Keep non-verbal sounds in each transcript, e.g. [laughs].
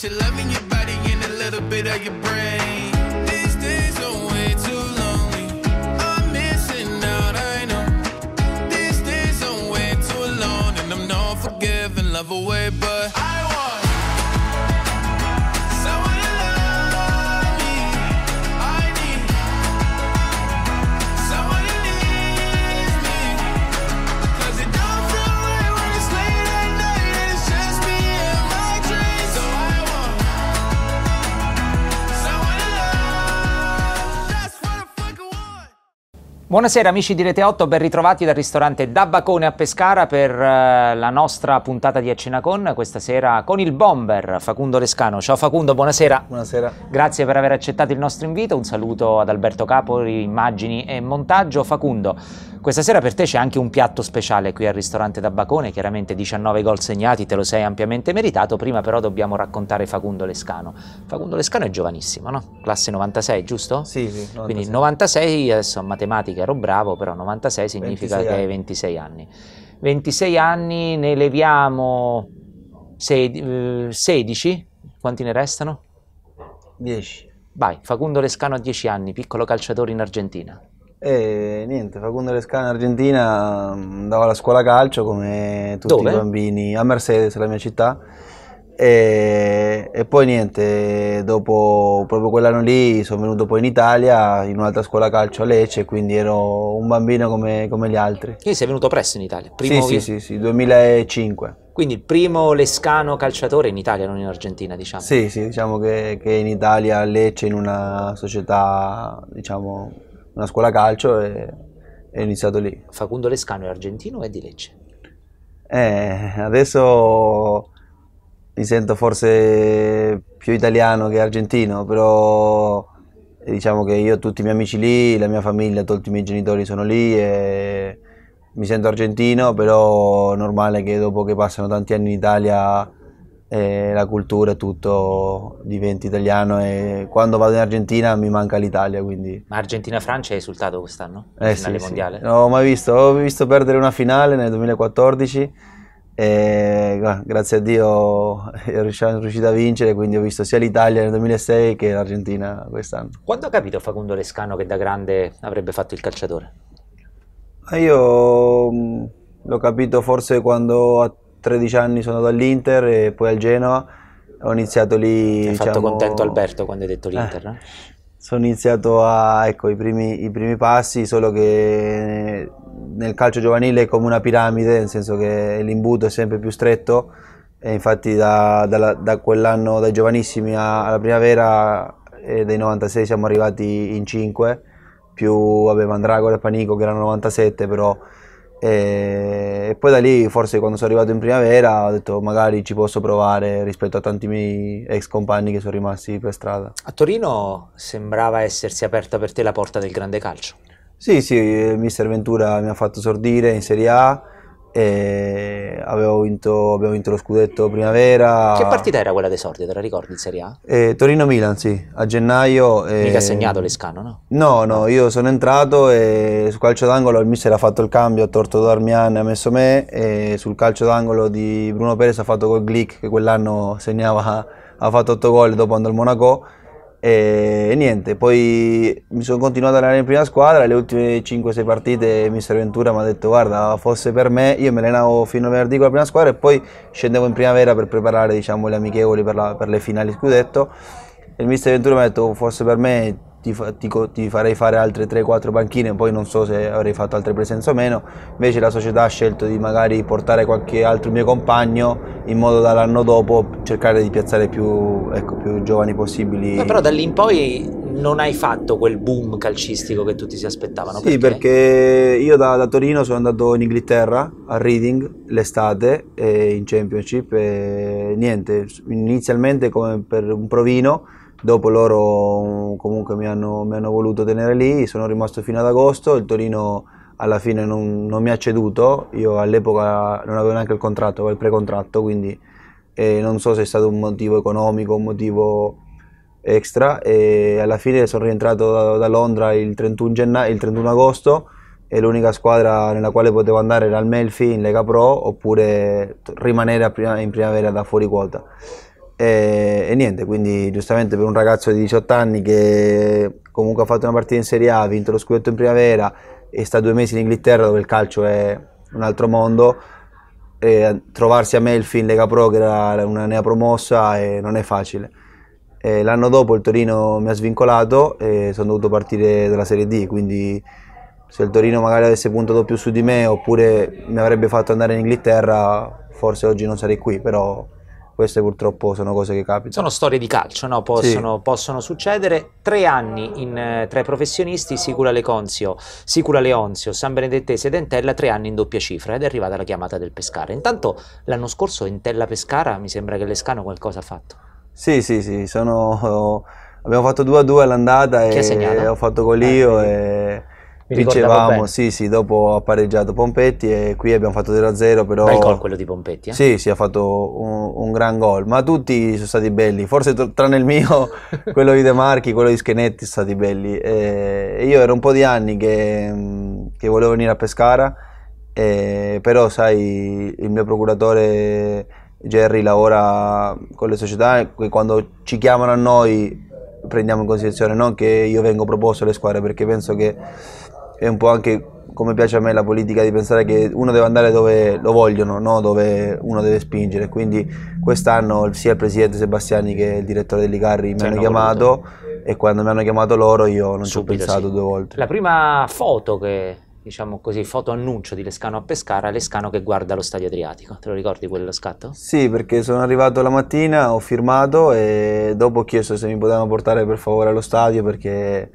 to loving your body and a little bit of your brain. These days are way too lonely. I'm missing out, I know. These days are way too alone, and I'm not forgiving, love away, but. Buonasera amici di Rete 8, ben ritrovati dal ristorante Da Bacone a Pescara per eh, la nostra puntata di Accenacon, questa sera con il bomber Facundo Lescano. Ciao Facundo, buonasera. Buonasera. Grazie per aver accettato il nostro invito, un saluto ad Alberto Capori, immagini e montaggio. Facundo, questa sera per te c'è anche un piatto speciale qui al ristorante da Bacone, chiaramente 19 gol segnati, te lo sei ampiamente meritato, prima però dobbiamo raccontare Facundo Lescano. Facundo Lescano è giovanissimo, no? Classe 96, giusto? Sì, sì. 96. Quindi 96, adesso a matematica ero bravo, però 96 significa che hai 26 anni. 26 anni, ne leviamo 16, eh, quanti ne restano? 10. Vai, Facundo Lescano a 10 anni, piccolo calciatore in Argentina. E niente, Facundo Lescano in Argentina mm, andava alla scuola calcio come tutti Dove? i bambini a Mercedes, la mia città. E, e, poi niente, dopo proprio quell'anno lì sono venuto poi in Italia in un'altra scuola calcio a Lecce, quindi ero un bambino come, come gli altri. Quindi sei venuto presto in Italia? Primo sì, sì, sì, sì, 2005. Quindi il primo lescano calciatore in Italia, non in Argentina, diciamo. Sì, sì, diciamo che, che in Italia Lecce in una società, diciamo, una scuola calcio e, ho iniziato lì. Facundo Lescano è argentino o è di Lecce? Eh, adesso mi sento forse più italiano che argentino, però eh, diciamo che io ho tutti i miei amici lì, la mia famiglia, tutti i miei genitori sono lì e mi sento argentino, però è normale che dopo che passano tanti anni in Italia e la cultura tutto diventa italiano e quando vado in Argentina mi manca l'Italia quindi... Ma Argentina-Francia hai esultato quest'anno? Eh sì, finale sì. mondiale? Non ho mai visto, ho visto perdere una finale nel 2014 e ah, grazie a Dio sono [laughs] riuscito a vincere quindi ho visto sia l'Italia nel 2006 che l'Argentina quest'anno. Quando ha capito Facundo Lescano che da grande avrebbe fatto il calciatore? Io mm, l'ho capito forse quando 13 anni sono andato all'Inter e poi al Genoa, ho iniziato lì... Ti Hai diciamo, fatto contento Alberto quando hai detto l'Inter, eh, no? Sono iniziato a, ecco, i primi, i primi passi, solo che nel calcio giovanile è come una piramide, nel senso che l'imbuto è sempre più stretto, e infatti da, da, da quell'anno, dai giovanissimi alla primavera, eh, dei 96 siamo arrivati in 5, più vabbè, Mandragora e Panico che erano 97, però e poi da lì, forse quando sono arrivato in primavera, ho detto magari ci posso provare rispetto a tanti miei ex compagni che sono rimasti per strada. A Torino sembrava essersi aperta per te la porta del grande calcio. Sì, sì, il Mister Ventura mi ha fatto sordire in Serie A Vinto, abbiamo vinto lo scudetto primavera. Che partita era quella dei d'esordio, te la ricordi in Serie A? Eh, Torino-Milan, sì, a gennaio. Eh... Mica ha segnato l'escano, no? No, no, io sono entrato e sul calcio d'angolo il mister ha fatto il cambio, ha torto Darmian e ha messo me e sul calcio d'angolo di Bruno Perez ha fatto col Glick che quell'anno segnava, ha fatto 8 gol dopo andò al Monaco e niente, poi mi sono continuato ad allenare in prima squadra, le ultime 5-6 partite mister Ventura mi ha detto guarda fosse per me, io mi allenavo fino a venerdì con la prima squadra e poi scendevo in primavera per preparare diciamo, le amichevoli per, la, per le finali scudetto e il mister Ventura mi ha detto fosse per me ti, ti, ti, farei fare altre 3-4 banchine, poi non so se avrei fatto altre presenze o meno, invece la società ha scelto di magari portare qualche altro mio compagno in modo dall'anno dopo cercare di piazzare più, ecco, più giovani possibili. Ma però da lì in poi non hai fatto quel boom calcistico che tutti si aspettavano. Sì, perché, perché io da, da, Torino sono andato in Inghilterra a Reading l'estate in Championship e niente, inizialmente come per un provino dopo loro mm, comunque mi hanno, mi hanno voluto tenere lì, sono rimasto fino ad agosto, il Torino alla fine non, non mi ha ceduto, io all'epoca non avevo neanche il contratto, avevo il precontratto, quindi eh, non so se è stato un motivo economico, un motivo extra e alla fine sono rientrato da, da Londra il 31, genna- il 31 agosto e l'unica squadra nella quale potevo andare era il Melfi in Lega Pro oppure rimanere prima- in primavera da fuori quota. E, e, niente, quindi giustamente per un ragazzo di 18 anni che comunque ha fatto una partita in Serie A, ha vinto lo scudetto in primavera e sta due mesi in Inghilterra dove il calcio è un altro mondo, trovarsi a Melfi in Lega Pro che era una nea promossa non è facile. E l'anno dopo il Torino mi ha svincolato e sono dovuto partire dalla Serie D, quindi se il Torino magari avesse puntato più su di me oppure mi avrebbe fatto andare in Inghilterra forse oggi non sarei qui, però queste purtroppo sono cose che capitano. Sono storie di calcio, no? possono, sì. possono, succedere. Tre anni in, eh, tra i professionisti, Sicura Leconzio, Sicura Leonzio, San Benedettese ed Entella, tre anni in doppia cifra ed è arrivata la chiamata del Pescara. Intanto l'anno scorso Entella Pescara mi sembra che Lescano qualcosa ha fatto. Sì, sì, sì, sono, abbiamo fatto 2 a 2 all'andata e ho fatto Golio eh, e eh. Dicevamo, sì, sì, dopo ha pareggiato Pompetti e qui abbiamo fatto 0-0, però... Bel gol quello di Pompetti, eh? Sì, sì, ha fatto un, un gran gol, ma tutti sono stati belli, forse tranne il mio, [laughs] quello di De Marchi, quello di Schenetti sono stati belli. E io ero un po' di anni che, che volevo venire a Pescara, e, però sai, il mio procuratore Jerry lavora con le società e quando ci chiamano a noi prendiamo in considerazione, non che io vengo proposto alle squadre, perché penso che è un po' anche come piace a me la politica di pensare che uno deve andare dove lo vogliono, non dove uno deve spingere. Quindi quest'anno sia il presidente Sebastiani che il direttore dell'Icarri mi hanno chiamato voluto. e quando mi hanno chiamato loro io non ci ho pensato sì. due volte. La prima foto che diciamo così, foto annuncio di Lescano a Pescara, Lescano che guarda lo stadio Adriatico. Te lo ricordi quello scatto? Sì, perché sono arrivato la mattina, ho firmato e dopo ho chiesto se mi potevano portare per favore allo stadio perché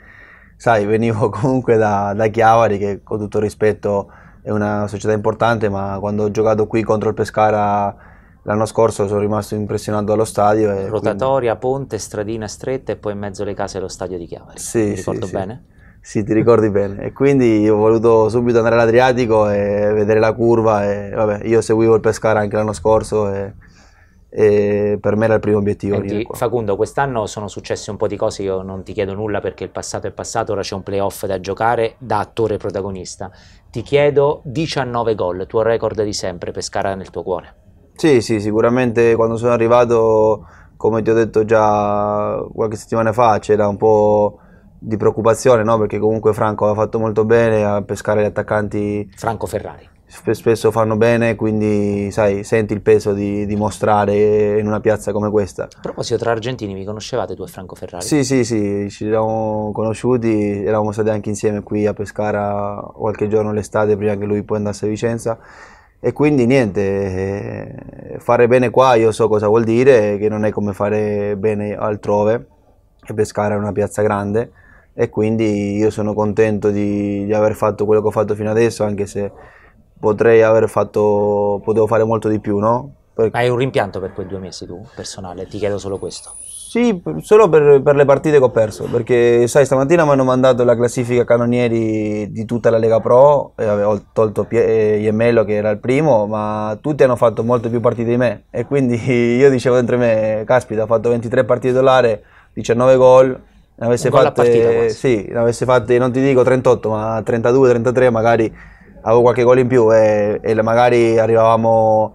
sai, venivo [laughs] comunque da, da Chiavari, che con tutto rispetto è una società importante, ma quando ho giocato qui contro il Pescara l'anno scorso sono rimasto impressionato dallo stadio. Rotatoria, quindi... ponte, stradina stretta e poi in mezzo alle case lo stadio di Chiavari. Sì, Mi ricordo sì, bene? Sì. sì, ti ricordi bene. E quindi ho voluto subito andare all'Adriatico e vedere la curva. E, vabbè, io seguivo il Pescara anche l'anno scorso e e per me era il primo obiettivo. Senti, Facundo, quest'anno sono successe un po' di cose, io non ti chiedo nulla perché il passato è passato, ora c'è un playoff da giocare da attore protagonista. Ti chiedo 19 gol, tuo record di sempre, Pescara nel tuo cuore. Sì, sì, sicuramente quando sono arrivato, come ti ho detto già qualche settimana fa, c'era un po' di preoccupazione, no? perché comunque Franco ha fatto molto bene a eh, pescare gli attaccanti. Franco Ferrari spesso fanno bene, quindi sai, senti il peso di, di, mostrare in una piazza come questa. A proposito, tra argentini, vi conoscevate tu e Franco Ferrari? Sì, sì, sì, ci eravamo conosciuti, eravamo stati anche insieme qui a Pescara qualche giorno l'estate prima che lui poi andasse a Vicenza. E quindi niente, eh, fare bene qua io so cosa vuol dire, che non è come fare bene altrove, e Pescara è una piazza grande, e quindi io sono contento di, di aver fatto quello che ho fatto fino adesso, anche se potrei aver fatto, potevo fare molto di più, no? Perché... Hai un rimpianto per quei due mesi tu, personale? Ti chiedo solo questo. Sì, solo per, per, le partite che ho perso, perché sai, stamattina mi hanno mandato la classifica canonieri di tutta la Lega Pro, e ho tolto Pie- eh, Iemmello che era il primo, ma tutti hanno fatto molte più partite di me e quindi [laughs] io dicevo dentro me, caspita, ho fatto 23 partite dollare, 19 gol, ne avessi fatte, sì, fatte, non ti dico 38, ma 32, 33 magari avevo qualche gol in più eh, e, e magari arrivavamo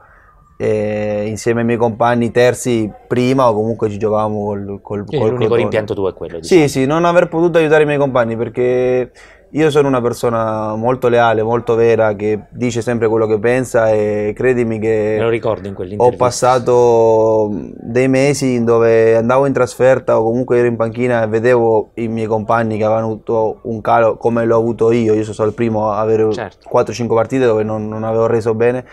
eh, insieme ai miei compagni terzi prima o comunque ci giocavamo col... col, col l'unico col, rimpianto tuo è quello. Diciamo. Sì, sì, non aver potuto aiutare i miei compagni perché io sono una persona molto leale, molto vera, che dice sempre quello che pensa e credimi che... Me lo ricordo in Ho passato dei mesi dove andavo in trasferta o comunque ero in panchina e vedevo i miei compagni che avevano avuto un calo come l'ho avuto io. Io sono stato il primo a avere certo. 4-5 partite dove non, non avevo reso bene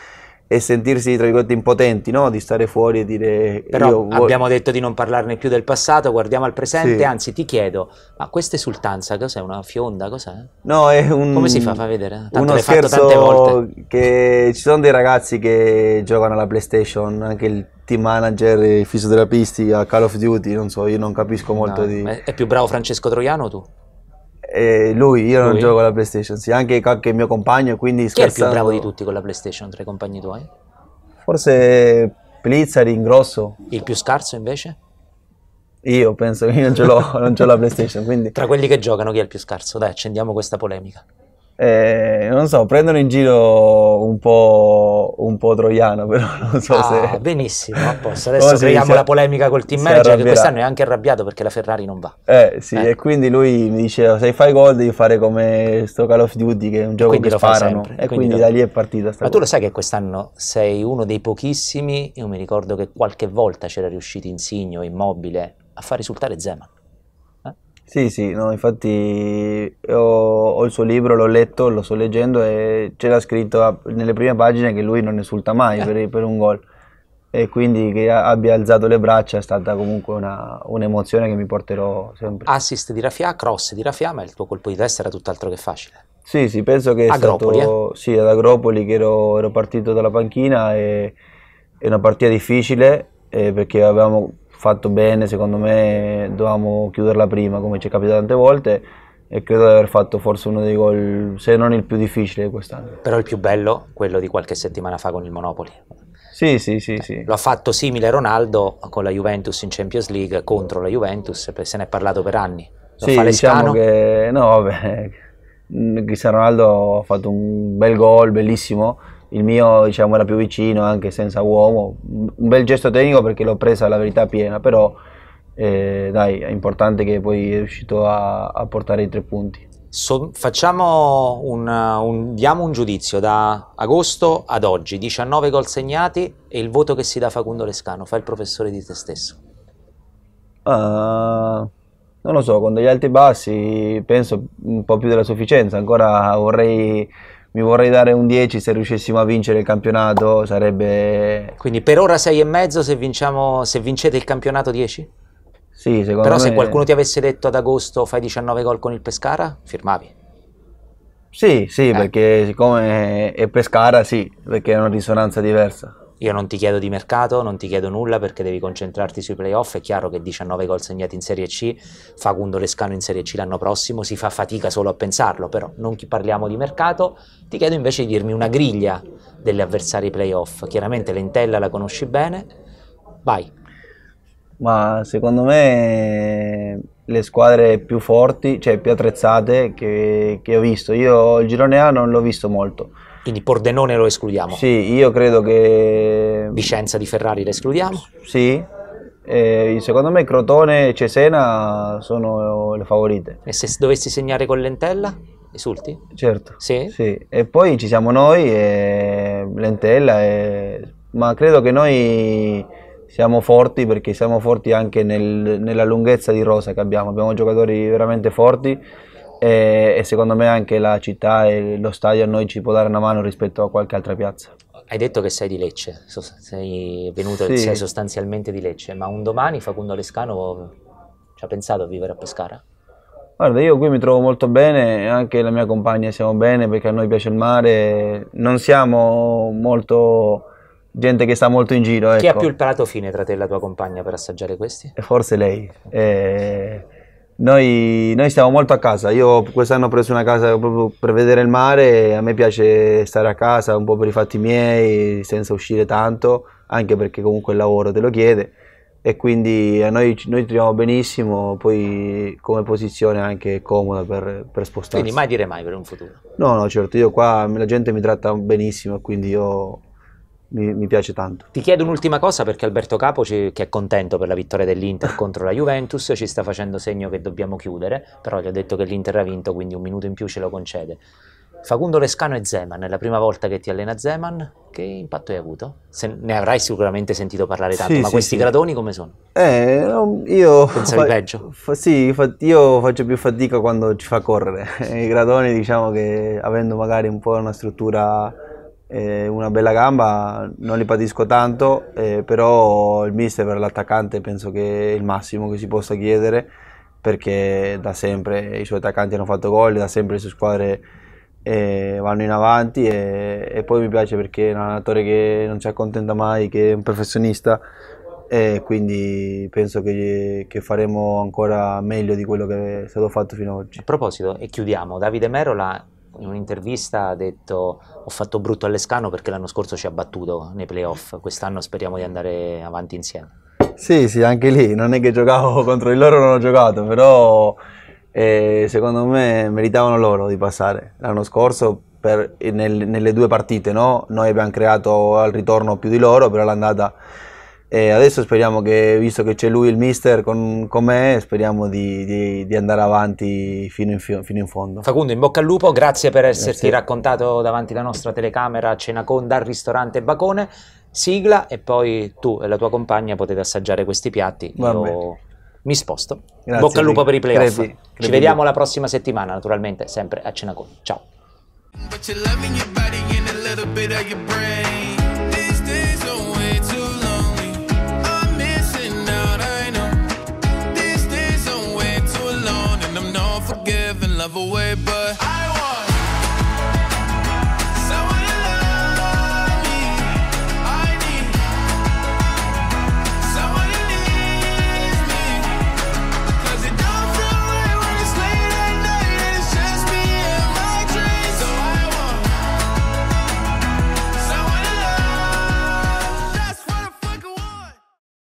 e sentirsi tra virgolette impotenti no? di stare fuori e dire però abbiamo detto di non parlarne più del passato guardiamo al presente sì. anzi ti chiedo ma questa esultanza cos'è una fionda cos'è? no è un come si fa a vedere? Tanto uno scherzo che ci sono dei ragazzi che giocano alla playstation anche il team manager i fisioterapisti a Call of Duty non so io non capisco molto no, di è più bravo Francesco Troiano o tu? Eh, lui, io lui? non gioco con la PlayStation, sì, anche qualche mio compagno, quindi Chi scherzando... è il più bravo di tutti con la PlayStation tra i compagni tuoi? Forse Plizzari in grosso. Il più scarso invece? Io penso che io non ce l'ho, non ce l'ho la PlayStation, quindi... Tra quelli che giocano chi è il più scarso? Dai, accendiamo questa polemica. Eh, non so, prendono in giro un po', un po troiano, [laughs] però non so ah, se... Benissimo, a posto. [laughs] Adesso oh, creiamo la polemica col team manager arrabbierà. che quest'anno è anche arrabbiato perché la Ferrari non va. Eh sì, eh. e quindi lui mi diceva oh, se fai gol devi fare come sto Call of Duty che è un gioco quindi che sparano. Sempre, e quindi, quindi da lì è partita sta Ma cosa. tu lo sai che quest'anno sei uno dei pochissimi, io mi ricordo che qualche volta c'era riuscito Insigno, Immobile, a far risultare Zeman. Sì, sì, no, infatti ho, ho, il suo libro, l'ho letto, lo sto leggendo e c'era scritto nelle prime pagine che lui non esulta mai per, per, un gol e quindi che abbia alzato le braccia è stata comunque una, un'emozione che mi porterò sempre. Assist di Raffià, cross di Raffià, ma il tuo colpo di testa era tutt'altro che facile. Sì, sì, penso che Agropoli, stato, eh? sì, ad Agropoli che ero, ero partito dalla panchina e è una partita difficile eh, perché avevamo fatto bene, secondo me dovevamo chiuderla prima come ci è capitato tante volte e credo di aver fatto forse uno dei gol, se non il più difficile quest'anno. Però il più bello, quello di qualche settimana fa con il Monopoli. Sì, sì, sì, sì. Lo ha fatto simile Ronaldo con la Juventus in Champions League contro la Juventus, se ne è parlato per anni. Lo sì, fa diciamo che no, vabbè, [laughs] Cristiano Ronaldo ha fatto un bel gol, bellissimo, il mio diciamo, era più vicino anche senza uomo, un bel gesto tecnico perché l'ho presa la verità piena, però eh, dai, è importante che poi è riuscito a, a portare i tre punti. So, facciamo un, un, diamo un giudizio da agosto ad oggi, 19 gol segnati e il voto che si dà Facundo Lescano, fa il professore di te stesso. Uh, non lo so, con degli alti e bassi penso un po' più della sufficienza, ancora vorrei mi vorrei dare un 10 se riuscissimo a vincere il campionato sarebbe... Quindi per ora 6,5 se, vinciamo, se vincete il campionato 10? Sì, secondo Però me... se qualcuno ti avesse detto ad agosto fai 19 gol con il Pescara, firmavi? Sì, sì, eh. perché siccome è Pescara sì, perché è una risonanza diversa. Io non ti chiedo di mercato, non ti chiedo nulla perché devi concentrarti sui playoff. È chiaro che 19 gol segnati in Serie C, Facundo Lescano in Serie C l'anno prossimo, si fa fatica solo a pensarlo, però non parliamo di mercato. Ti chiedo invece di dirmi una griglia degli avversari playoff. Chiaramente l'Entella la conosci bene, vai. Ma secondo me le squadre più forti, cioè più attrezzate che, che ho visto, io il girone A non l'ho visto molto quindi Pordenone lo escludiamo. Sì, io credo che... Vicenza di Ferrari la escludiamo. Sì, eh, secondo me Crotone e Cesena sono le favorite. E se dovessi segnare con Lentella? Esulti? Certo. Sì? sì. E poi ci siamo noi, e Lentella, e... ma credo che noi siamo forti perché siamo forti anche nel, nella lunghezza di rosa che abbiamo. Abbiamo giocatori veramente forti e, e secondo me anche la città e lo stadio a noi ci può dare una mano rispetto a qualche altra piazza hai detto che sei di Lecce, sei venuto, sì. sei sostanzialmente di Lecce, ma un domani Facundo Lescano ci ha pensato a vivere a Pescara? Guarda, io qui mi trovo molto bene, anche la mia compagna siamo bene perché a noi piace il mare, non siamo molto gente che sta molto in giro. Ecco. Chi ha ecco. più il prato fine tra te e la tua compagna per assaggiare questi? Forse lei. Eh... Noi, noi, stiamo molto a casa, io quest'anno ho preso una casa proprio per vedere il mare, a me piace stare a casa un po' per i fatti miei, senza uscire tanto, anche perché comunque il lavoro te lo chiede e quindi a eh, noi, noi troviamo benissimo, poi come posizione anche comoda per, per spostarsi. Quindi mai dire mai per un futuro? No, no, certo, io qua la gente mi tratta benissimo, quindi io mi, mi, piace tanto. Ti chiedo un'ultima cosa perché Alberto Capo, ci, che è contento per la vittoria dell'Inter [laughs] contro la Juventus, ci sta facendo segno che dobbiamo chiudere, però gli ho detto che l'Inter ha vinto, quindi un minuto in più ce lo concede. Facundo Lescano e Zeman, è la prima volta che ti allena Zeman, che impatto hai avuto? Se ne avrai sicuramente sentito parlare tanto, sì, ma sì, questi sì. gradoni come sono? Eh, io... Pensavi fa- peggio? Fa- sì, fa- io faccio più fatica quando ci fa correre, [laughs] i gradoni diciamo che avendo magari un po' una struttura eh, una bella gamba, non li patisco tanto, eh, però il mister per l'attaccante penso che è il massimo che si possa chiedere perché da sempre i suoi attaccanti hanno fatto gol, da sempre le sue squadre eh, vanno in avanti e, e, poi mi piace perché è un allenatore che non si accontenta mai, che è un professionista e quindi penso che, che, faremo ancora meglio di quello che è stato fatto fino ad oggi. A proposito, e chiudiamo, Davide Merola in un'intervista ha detto ho fatto brutto all'Escano perché l'anno scorso ci ha battuto nei playoff, quest'anno speriamo di andare avanti insieme. Sì, sì, anche lì, non è che giocavo [laughs] contro di loro, non ho giocato, però eh, secondo me meritavano loro di passare. L'anno scorso per, nel, nelle due partite, no? noi abbiamo creato al ritorno più di loro, però all'andata e adesso speriamo che, visto che c'è lui il mister con, con me, speriamo di, di, di, andare avanti fino in, fino in, fondo. Facundo, in bocca al lupo, grazie per esserti grazie. raccontato davanti alla nostra telecamera a cena con dal ristorante Bacone. Sigla e poi tu e la tua compagna potete assaggiare questi piatti. Va Io mi sposto. Grazie, bocca al lupo per i playoff. Crepi, crepi. Ci vediamo la prossima settimana, naturalmente, sempre a cena con. Ciao.